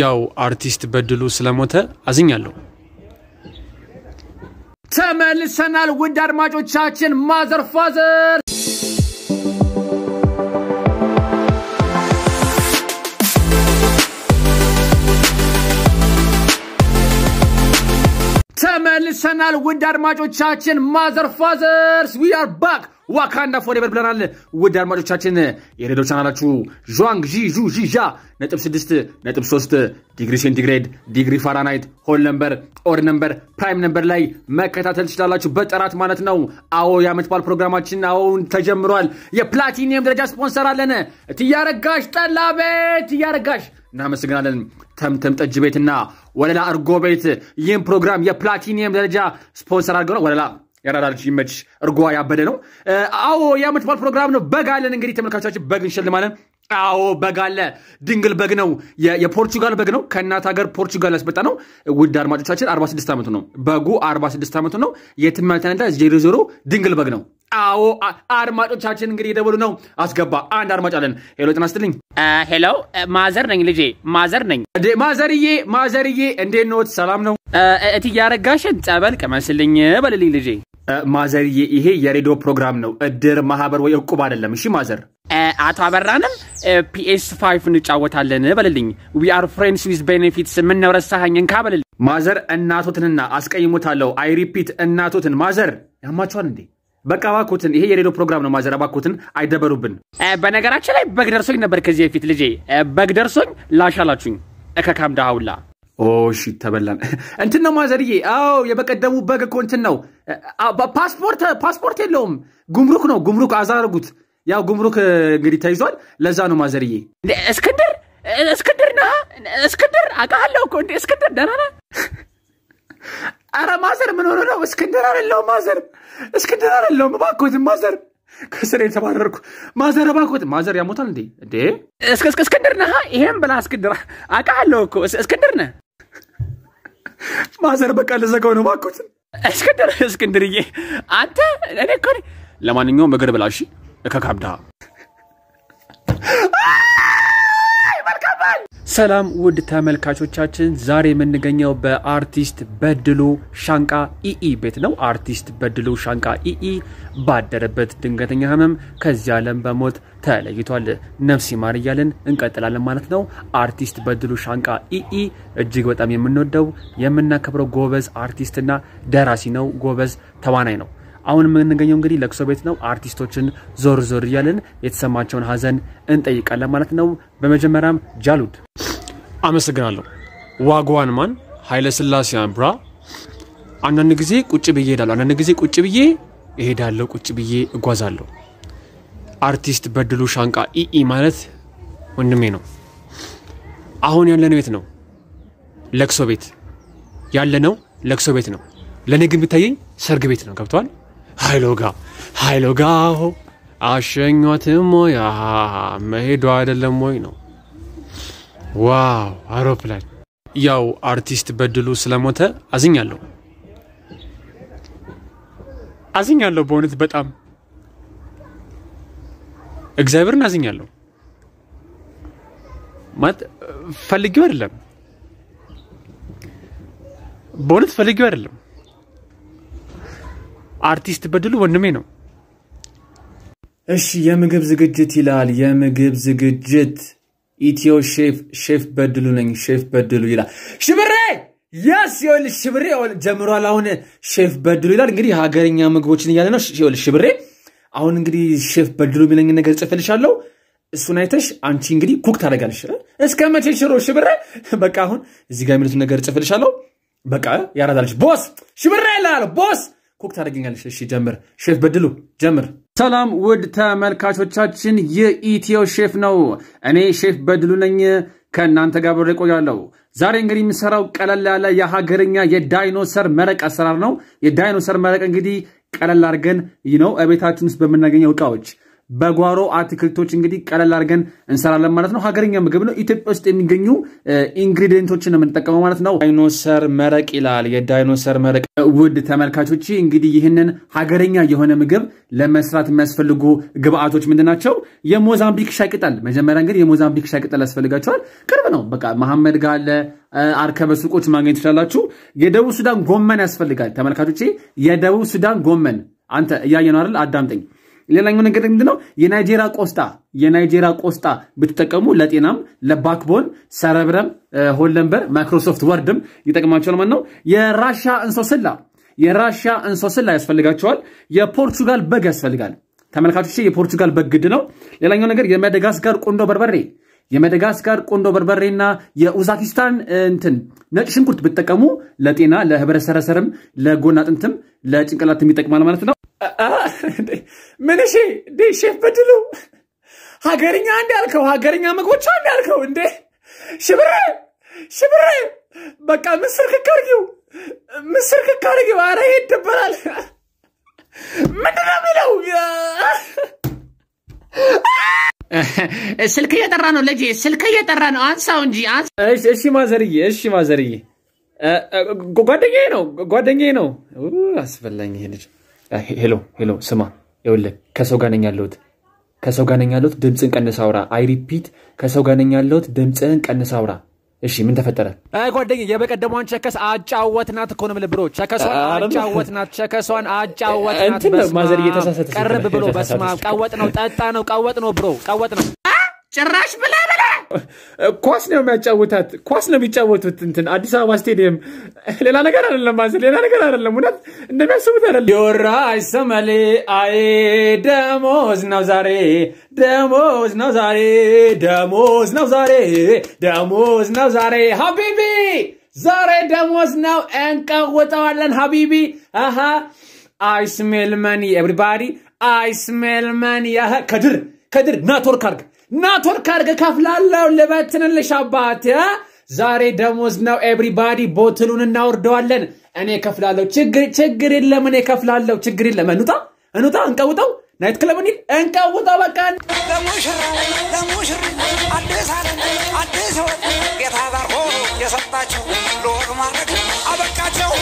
ያው አርቲስት በድሉ ስለሞተ አዝኛለሁ። ተመልሰናል ውድ አድማጮቻችን። ማዘር ፋዘር ተመልሰናል ውድ አድማጮቻችን። ማዘር ፋዘርስ ዊ አር ባክ ዋካንዳ ፎሬቨር ብለናል። ውድ አድማጮቻችን የሬዲዮ ቻናላችሁ ዣንግ ዢ ዡ ዢ ነጥብ 6 ነጥብ 3 ዲግሪ ሴንቲግሬድ ዲግሪ ፋራናይት ሆል ነምበር ኦድ ነምበር ፕራይም ነምበር ላይ መከታተል ትችላላችሁ። በጥራት ማለት ነው። አዎ የዓመት በዓል ፕሮግራማችን አሁን ተጀምሯል። የፕላቲኒየም ደረጃ ስፖንሰር አለን። ትያረጋሽ ጠላ ቤት እያረጋሽ እናመሰግናለን። ተምተም ጠጅ ቤትና ወለላ እርጎ ቤት ይህም ፕሮግራም የፕላቲኒየም ደረጃ ስፖንሰር ነው ወለላ የአራዳ ልጅ ይመች፣ እርጓ ያበደ ነው። አዎ የዓመት በዓል ፕሮግራም ነው። በግ አለን እንግዲህ ተመልካቾቻችን፣ በግ እንሸልማለን። አዎ በግ አለ። ድንግል በግ ነው። የፖርቹጋል በግ ነው። ከእናት ሀገር ፖርቹጋል ያስመጣ ነው። ውድ አድማጮቻችን 46 ዓመቱ ነው በጉ 46 ዓመቱ ነው። የትመተነዳ ዜሮ ዜሮ ድንግል በግ ነው። አዎ አድማጮቻችን እንግዲህ የደበሉ ነው። አስገባ አንድ አድማጭ አለን። ሄሎ ጤና ይስጥልኝ። ሄሎ ማዘር ነኝ ልጄ ማዘር ነኝ። ማዘርዬ ማዘርዬ እንዴት ኖት? ሰላም ነው? እትዬ ያረጋሽን ጸበል ቅመስልኝ በልልኝ ልጄ ማዘርዬ፣ ይሄ የሬዲዮ ፕሮግራም ነው፣ እድር ማህበር ወይ እቁብ አይደለም። እሺ ማዘር። አቶ አበራንም ፒኤስ ፋይቭ እንጫወታለን በልልኝ። ዊ አር ፍሬንድስ ዊዝ ቤኔፊትስ። ምነው ረሳኸኝ? እንካ በልልኝ። ማዘር እናቶትንና አስቀይሞታለሁ። አይ ሪፒት እናቶትን። ማዘር ያማቸዋል እንዴ? በቃ እባክዎትን፣ ይሄ የሬዲዮ ፕሮግራም ነው። ማዘር እባክዎትን፣ አይደበሩብን። በነገራችን ላይ በግ ደርሶኝ ነበር ከዚህ በፊት ልጄ፣ በግ ደርሶኝ ላሻላችሁኝ እከካም ዳሃውላ ኦሺ ተበላን እንትን ነው ማዘርዬ። አዎ የበቀደሙ በግ እኮ እንትን ነው። ፓስፖርት ፓስፖርት የለውም ጉምሩክ ነው ጉምሩክ አዛረጉት። ያው ጉምሩክ እንግዲህ ተይዟል። ለዛ ነው ማዘርዬ። እስክንድር እስክንድር ና እስክንድር አውቃለሁ እኮ እንደ እስክንድር ደህና ነህ? ኧረ ማዘር ምን ሆነ ነው? እስክንድር አይደለሁም ማዘር፣ እስክንድር አይደለሁም እባክዎትን ማዘር ከስር የተባረርኩ ማዘር እባክዎት ማዘር ያሞታል እንዴ? እንዴ እስክንድር ነህ? ይሄም ብላ እስክንድር አውቃለሁ እኮ እስክንድር ነህ? ማዘር በቃ ልዘጋው ነው ባኩት። እስክንድር እስክንድርዬ፣ አንተ እኔ እኮ ለማንኛውም እግር ብላ እሺ። እከካብዳ ሰላም ውድ ተመልካቾቻችን፣ ዛሬ የምንገኘው በአርቲስት በድሉ ሻንቃ ኢኢ ቤት ነው። አርቲስት በድሉ ሻንቃ ኢኢ ባደረበት ድንገተኛ ህመም ከዚህ ዓለም በሞት ተለይቷል። ነፍስ ይማር እያልን እንቀጥላለን ማለት ነው። አርቲስት በድሉ ሻንቃ ኢኢ እጅግ በጣም የምንወደው የምናከብረው ጎበዝ አርቲስትና ደራሲ ነው። ጎበዝ ተዋናይ ነው። አሁን የምንገኘው እንግዲህ ለቅሶ ቤት ነው። አርቲስቶችን ዞር ዞር እያለን የተሰማቸውን ሀዘን እንጠይቃለን ማለት ነው። በመጀመሪያም ጃሉድ አመሰግናለሁ። ዋጓን ማን ኃይለ ስላሴ ብራ። አንዳንድ ጊዜ ቁጭ ብዬ እሄዳለሁ፣ አንዳንድ ጊዜ ቁጭ ብዬ እሄዳለሁ፣ ቁጭ ብዬ እጓዛለሁ። አርቲስት በድሉ ሻንቃ ኢኢ ማለት ወንድሜ ነው። አሁን ያለን ቤት ነው ለቅሶ ቤት ያለነው ለቅሶ ቤት ነው። ለእኔ ግን ቢታየኝ ሰርግ ቤት ነው። ገብተዋል ኃይሎጋ ኃይሎጋሁ አሸኟትም ወይ? መሄዷ አይደለም ወይ ነው። ዋው አውሮፕላን! ያው አርቲስት በድሉ ስለሞተ አዝኛለሁ፣ አዝኛለሁ። በእውነት በጣም እግዚአብሔርን አዝኛለሁ። ማለት ፈልጊው አይደለም፣ በእውነት ፈልጊው አይደለም። አርቲስት በድሉ ወንድሜ ነው። እሺ የምግብ ዝግጅት ይላል። የምግብ ዝግጅት ኢትዮ ሼፍ ሼፍ በድሉ ነኝ ሼፍ በድሉ ይላል። ሽብሬ የስ ይኸውልህ ሽብሬ ጀምሯል። አሁን ሼፍ በድሉ ይላል። እንግዲህ ሀገርኛ ምግቦችን እያለ ነው። ይኸውልህ ሽብሬ አሁን እንግዲህ ሼፍ በድሉ የሚለኝ ነገር ጽፍልሻለሁ። እሱን አይተሽ አንቺ እንግዲህ ኩክ ታደርጋለሽ። እስከ መቼ ሽሮ ሽብሬ? በቃ አሁን እዚህ ጋር የሚሉትን ነገር ጽፍልሻለሁ። በቃ ያራዛለች ቦስ ሽብሬ ይላል ቦስ ኩክ ታደርገኛለሽ። እሺ ጀምር ሼፍ በድሉ ጀምር። ሰላም ውድ ተመልካቾቻችን፣ የኢትዮ ሼፍ ነው። እኔ ሼፍ በድሉ ነኝ። ከእናንተ ጋር ብሬ ቆያለሁ። ዛሬ እንግዲህ የምሰራው ቀለል ያለ የሀገርኛ የዳይኖሰር መረቅ አሰራር ነው። የዳይኖሰር መረቅ እንግዲህ ቀለል አድርገን ነው እቤታችን ውስጥ በምናገኘው እቃዎች በጓሮ አትክልቶች እንግዲህ ቀለል አድርገን እንሰራለን ማለት ነው። ሀገርኛ ምግብ ነው። ኢትዮጵያ ውስጥ የሚገኙ ኢንግሪዲየንቶችን ነው የምንጠቀመው ማለት ነው። ዳይኖሰር መረቅ ይላል። የዳይኖሰር መረቅ ውድ ተመልካቾች እንግዲህ ይህንን ሀገርኛ የሆነ ምግብ ለመስራት የሚያስፈልጉ ግብአቶች ምንድን ናቸው? የሞዛምቢክ ሻይ ቅጠል። መጀመሪያ እንግዲህ የሞዛምቢክ ሻይ ቅጠል ያስፈልጋቸዋል። ቅርብ ነው። በቃ መሐመድ ጋር አለ አርከበ ሱቆች ማግኘት ትችላላችሁ። የደቡብ ሱዳን ጎመን ያስፈልጋል ተመልካቾች የደቡብ ሱዳን ጎመን አንተ እያየ ነው አይደል? አዳምጠኝ ሌላኛው ነገር ምንድነው? የናይጄሪያ ቆስጣ የናይጄሪያ ቆስጣ ብትጠቀሙ ለጤናም፣ ለባክቦን፣ ሰረብረም፣ ሆለንበር፣ ማይክሮሶፍት ወርድም ይጠቅማቸዋል ማለት ነው። የራሻ እንሶስላ የራሻ እንሶስላ ያስፈልጋቸዋል። የፖርቹጋል በግ ያስፈልጋል። ተመልካቾች የፖርቹጋል በግ ነው። ሌላኛው ነገር የመደጋስጋር ቆንዶ በርበሬ የመደጋስካር ቆንዶ በርበሬና የኡዛኪስታን እንትን ነጭ ሽንኩርት ብትጠቀሙ ለጤና ለህብረ ሰረሰርም ለጎን አጥንትም ለጭንቅላትም ይጠቅማል ማለት ነው። ምን እሺ እንዴ ሼፍ በድሉ ሀገርኛ አንድ ያልከው ሀገርኛ ምግቦች አንድ ያልከው እንዴ ሽብሬ ሽብሬ በቃ ምስር ክካርጊው ምስር ክካርጊው አድርጊው አረ ይደበራል ምንድን ነው ስልክ እየጠራ ነው ልጄ ስልክ እየጠራ ነው አንሳው እንጂ እሺ ማዘርዬ እሺ ማዘርዬ ጓደኛዬ ነው ጓደኛዬ ነው አስፈላኝ ይሄ ልጅ ሄሎ ሄሎ፣ ስማ ይኸውልህ፣ ከሰው ጋር ነኝ ያለሁት፣ ከሰው ጋር ነኝ ያለሁት፣ ድምፅን ቀንስ አውራ። አይ ሪፒት፣ ከሰው ጋር ነኝ ያለሁት፣ ድምፅን ቀንስ አውራ። እሺ ምን ተፈጠረ? አይ ጓደኝ የበቀደሟን ቸከስ አጫወትናት እኮ ነው የምልህ። ቸከሷን አጫወትናት፣ ቸከሷን አጫወትናት። ማዘር እየተሳሰተ ቀርብ ብሎ በስማ ቀወጥ ነው፣ ጠጣ ነው፣ ቀወጥ ነው፣ ብሮ ቀወጥ ነው ጭራሽ ብላ ኳስ ነው የሚያጫወታት ኳስ ነው የሚጫወቱት። እንትን አዲስ አበባ ስቴዲየም ሌላ ነገር አይደለም፣ ማዘ ሌላ ነገር አይደለም። እውነት እንደሚያስቡት አይደለም። ዮራ አይሰመሌ አይ ደሞዝ ነው ዛሬ፣ ደሞዝ ነው ዛሬ፣ ደሞዝ ነው ዛሬ፣ ደሞዝ ነው ዛሬ ሀቢቢ ዛሬ ደሞዝ ነው እንቀውጠዋለን። ሀቢቢ አሀ አይስሜልመን ስሜል መኒ ኤብሪባዲ አይ ስሜል ከድር ከድር ናትወርክ አርግ ናትወርክ አድርገህ ከፍላለው ልበትንልሽ አባት ዛሬ ደሞዝ ነው። ኤብሪባዲ ቦትሉን እናወርደዋለን። እኔ ከፍላለሁ። ችግር የለም። እኔ ከፍላለሁ። ችግር የለም። እንውጣ፣ እንውጣ፣ እንቀውጠው። ናይት ክለብ እንሂድ፣ እንቀውጠው። በቃ ጌታ ባርኮ የሰጣችሁ ለወግ ማድረግ አበቃቸው።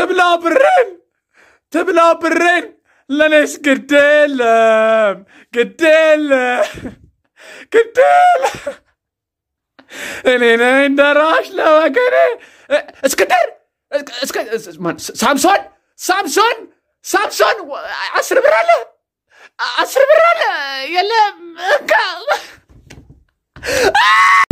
تبلع تبلا تبلع لنش لانيش قديل قديل قديل الينين دراش لو إيه، اسكتر اسكندر سامسون سامسون سامسون عصر برالة عصر برالة يلا